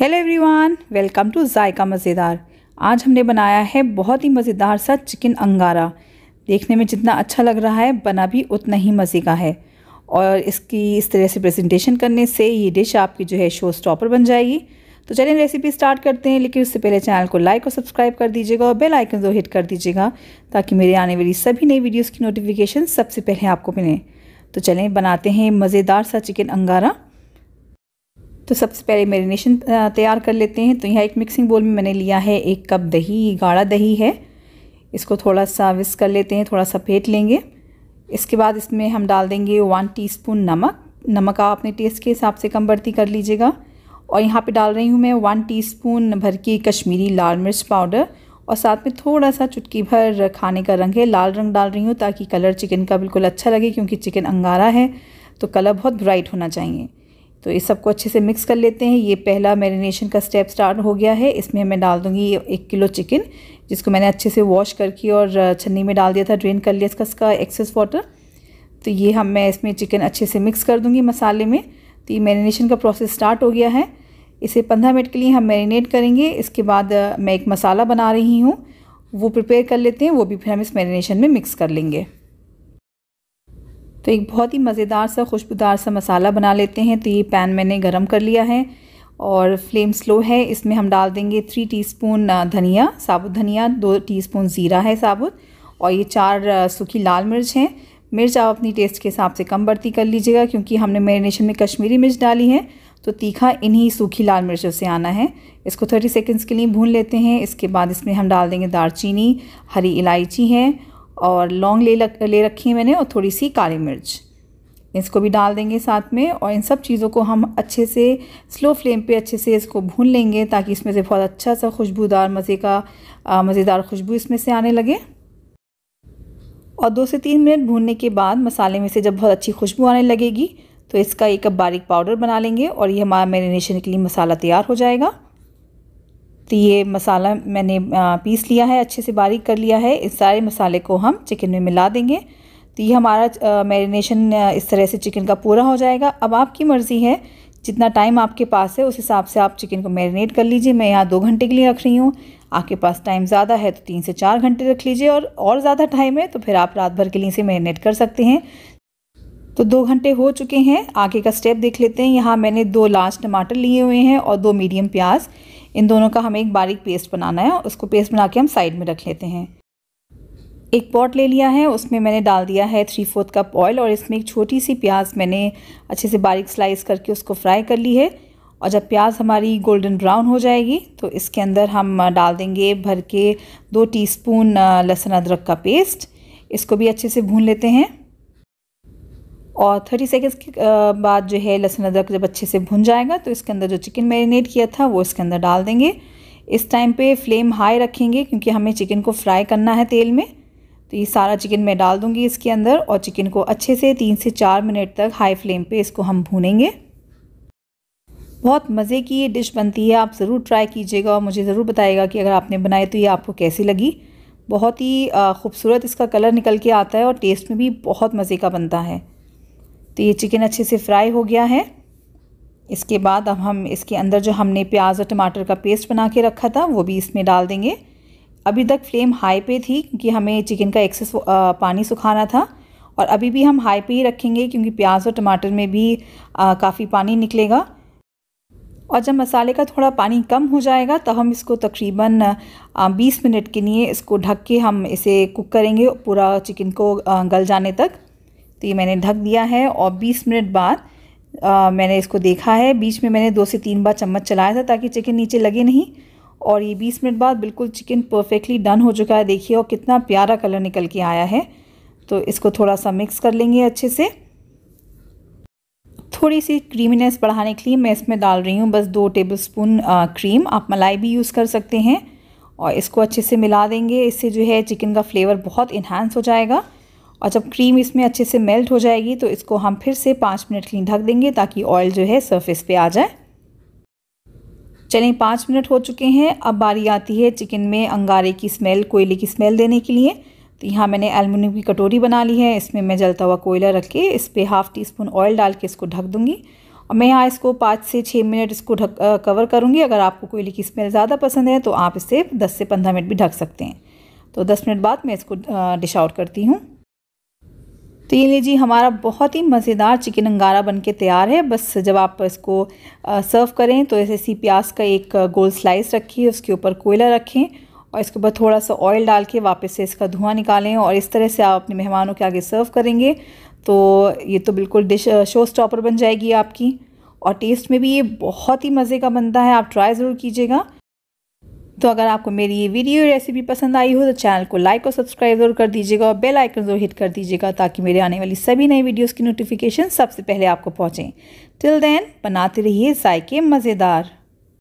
hello everyone welcome to Zaika Mazedar आज हमने बनाया है बहुत ही मज़ेदार सा चिकन अंगारा देखने में जितना अच्छा लग रहा है बना भी उतना ही मज़े का है और इसकी इस तरह से प्रेजेंटेशन करने से ये डिश आपकी जो है शो स्टॉपर बन जाएगी तो चलिए रेसिपी स्टार्ट करते हैं लेकिन उससे पहले चैनल को लाइक और सब्सक्राइब कर दीजिएगा और बेल आइकन जो हिट कर दीजिएगा ताकि मेरे आने वाली सभी नई वीडियोज़ की नोटिफिकेशन सबसे पहले आपको मिलें तो चलें बनाते हैं मज़ेदार सा चिकन अंगारा तो सबसे पहले मेरीनेशन तैयार कर लेते हैं तो यहाँ एक मिक्सिंग बोल में मैंने लिया है एक कप दही गाढ़ा दही है इसको थोड़ा सा विस्क कर लेते हैं थोड़ा सा फेंट लेंगे इसके बाद इसमें हम डाल देंगे वन टीस्पून नमक नमक आप अपने टेस्ट के हिसाब से कम बढ़ती कर लीजिएगा और यहाँ पे डाल रही हूँ मैं वन टीस्पून भर की कश्मीरी लाल मिर्च पाउडर और साथ में थोड़ा सा चुटकी भर खाने का रंग है लाल रंग डाल रही हूँ ताकि कलर चिकन का बिल्कुल अच्छा लगे क्योंकि चिकन अंगारा है तो कलर बहुत ब्राइट होना चाहिए तो इस सबको अच्छे से मिक्स कर लेते हैं ये पहला मैरिनेशन का स्टेप स्टार्ट हो गया है इसमें मैं डाल दूँगी एक किलो चिकन जिसको मैंने अच्छे से वॉश करके और छन्नी में डाल दिया था ड्रेन कर लिया इसका इसका एक्सेस वाटर तो ये हम मैं इसमें चिकन अच्छे से मिक्स कर दूँगी मसाले में तो ये मैरिनेशन का प्रोसेस स्टार्ट हो गया है इसे पंद्रह मिनट के लिए हम मैरिनेट करेंगे इसके बाद मैं एक मसाला बना रही हूँ वो प्रिपेयर कर लेते हैं वो भी फिर हम इस मैरिनेशन में मिक्स कर लेंगे तो एक बहुत ही मज़ेदार सा खुशबूदार सा मसाला बना लेते हैं तो ये पैन मैंने गरम कर लिया है और फ्लेम स्लो है इसमें हम डाल देंगे थ्री टीस्पून धनिया साबुत धनिया दो टीस्पून ज़ीरा है साबुत और ये चार सूखी लाल मिर्च हैं मिर्च आप अपनी टेस्ट के हिसाब से कम बढ़ती कर लीजिएगा क्योंकि हमने मेरीनेशन में कश्मीरी मिर्च डाली है तो तीखा इन्हीं सूखी लाल मिर्चों से आना है इसको थर्टी सेकेंड्स के लिए भून लेते हैं इसके बाद इसमें हम डाल देंगे दालचीनी हरी इलायची है और लौंग ले लग, ले रखी है मैंने और थोड़ी सी काली मिर्च इसको भी डाल देंगे साथ में और इन सब चीज़ों को हम अच्छे से स्लो फ्लेम पे अच्छे से इसको भून लेंगे ताकि इसमें से बहुत अच्छा सा खुशबूदार मज़े का मज़ेदार खुशबू इसमें से आने लगे और दो से तीन मिनट भूनने के बाद मसाले में से जब बहुत अच्छी खुशबू आने लगेगी तो इसका एक कप बारीक पाउडर बना लेंगे और ये हमारा मैरिनेशन के लिए मसाला तैयार हो जाएगा तो ये मसाला मैंने पीस लिया है अच्छे से बारीक कर लिया है इस सारे मसाले को हम चिकन में मिला देंगे तो ये हमारा मैरिनेशन इस तरह से चिकन का पूरा हो जाएगा अब आपकी मर्ज़ी है जितना टाइम आपके पास है उस हिसाब से आप चिकन को मैरिनेट कर लीजिए मैं यहाँ दो घंटे के लिए रख रही हूँ आपके पास टाइम ज़्यादा है तो तीन से चार घंटे रख लीजिए और और ज़्यादा टाइम है तो फिर आप रात भर के लिए इसे मैरिनेट कर सकते हैं तो दो घंटे हो चुके हैं आगे का स्टेप देख लेते हैं यहाँ मैंने दो लार्ज टमाटर लिए हुए हैं और दो मीडियम प्याज इन दोनों का हमें एक बारीक पेस्ट बनाना है उसको पेस्ट बना के हम साइड में रख लेते हैं एक पॉट ले लिया है उसमें मैंने डाल दिया है थ्री फोर्थ कप ऑयल और इसमें एक छोटी सी प्याज मैंने अच्छे से बारीक स्लाइस करके उसको फ्राई कर ली है और जब प्याज हमारी गोल्डन ब्राउन हो जाएगी तो इसके अंदर हम डाल देंगे भर के दो टीस्पून लहसुन अदरक का पेस्ट इसको भी अच्छे से भून लेते हैं और थर्टी सेकेंड्स के बाद जो है लहसुन अदरक जब अच्छे से भुन जाएगा तो इसके अंदर जो चिकन मैरिनेट किया था वो इसके अंदर डाल देंगे इस टाइम पे फ्लेम हाई रखेंगे क्योंकि हमें चिकन को फ्राई करना है तेल में तो ये सारा चिकन मैं डाल दूँगी इसके अंदर और चिकन को अच्छे से तीन से चार मिनट तक हाई फ्लेम पर इसको हम भूनेंगे बहुत मज़े की ये डिश बनती है आप ज़रूर ट्राई कीजिएगा और मुझे ज़रूर बताइएगा कि अगर आपने बनाए तो ये आपको कैसी लगी बहुत ही खूबसूरत इसका कलर निकल के आता है और टेस्ट में भी बहुत मज़े का बनता है तो ये चिकन अच्छे से फ्राई हो गया है इसके बाद अब हम इसके अंदर जो हमने प्याज और टमाटर का पेस्ट बना के रखा था वो भी इसमें डाल देंगे अभी तक फ्लेम हाई पे थी क्योंकि हमें चिकन का एक्सेस पानी सुखाना था और अभी भी हम हाई पे ही रखेंगे क्योंकि प्याज और टमाटर में भी काफ़ी पानी निकलेगा और जब मसाले का थोड़ा पानी कम हो जाएगा तब हम इसको तकरीबन 20 मिनट के लिए इसको ढक के हम इसे कुक करेंगे पूरा चिकन को गल जाने तक तो ये मैंने ढक दिया है और 20 मिनट बाद आ, मैंने इसको देखा है बीच में मैंने दो से तीन बार चम्मच चलाया था ताकि चिकन नीचे लगे नहीं और ये 20 मिनट बाद बिल्कुल चिकन परफेक्टली डन हो चुका है देखिए और कितना प्यारा कलर निकल के आया है तो इसको थोड़ा सा मिक्स कर लेंगे अच्छे से थोड़ी सी क्रीमीनेस बढ़ाने के लिए मैं इसमें डाल रही हूँ बस दो टेबल स्पून क्रीम आप मलाई भी यूज़ कर सकते हैं और इसको अच्छे से मिला देंगे इससे जो है चिकन का फ्लेवर बहुत इन्हांस हो जाएगा और जब क्रीम इसमें अच्छे से मेल्ट हो जाएगी तो इसको हम फिर से पाँच मिनट के लिए ढक देंगे ताकि ऑयल जो है सरफेस पे आ जाए चलें पाँच मिनट हो चुके हैं अब बारी आती है चिकन में अंगारे की स्मेल कोयले की स्मेल देने के लिए तो यहाँ मैंने एलमिनियम की कटोरी बना ली है इसमें मैं जलता हुआ कोयला रख के इस पर हाफ़ टी स्पून ऑयल डाल के इसको ढक दूँगी और मैं यहाँ इसको पाँच से छः मिनट इसको ढक कवर करूँगी अगर आपको कोयले की स्मेल ज़्यादा पसंद है तो आप इसे दस से पंद्रह मिनट भी ढक सकते हैं तो दस मिनट बाद मैं इसको डिश आउट करती हूँ तो ये लीजिए हमारा बहुत ही मज़ेदार चिकन अंगारा बन के तैयार है बस जब आप इसको सर्व करें तो ऐसे सी प्याज का एक गोल स्लाइस रखिए उसके ऊपर कोयला रखें और इसके ऊपर थोड़ा सा ऑयल डाल के वापस से इसका धुआं निकालें और इस तरह से आप अपने मेहमानों के आगे सर्व करेंगे तो ये तो बिल्कुल डिश शो स्टॉपर बन जाएगी आपकी और टेस्ट में भी ये बहुत ही मज़े का बनता है आप ट्राई ज़रूर कीजिएगा तो अगर आपको मेरी ये वीडियो रेसिपी पसंद आई हो तो चैनल को लाइक और सब्सक्राइब जरूर कर दीजिएगा और बेल आइकन जरूर हिट कर दीजिएगा ताकि मेरे आने वाली सभी नई वीडियोस की नोटिफिकेशन सबसे पहले आपको पहुँचें टिल देन बनाते रहिए जायके मज़ेदार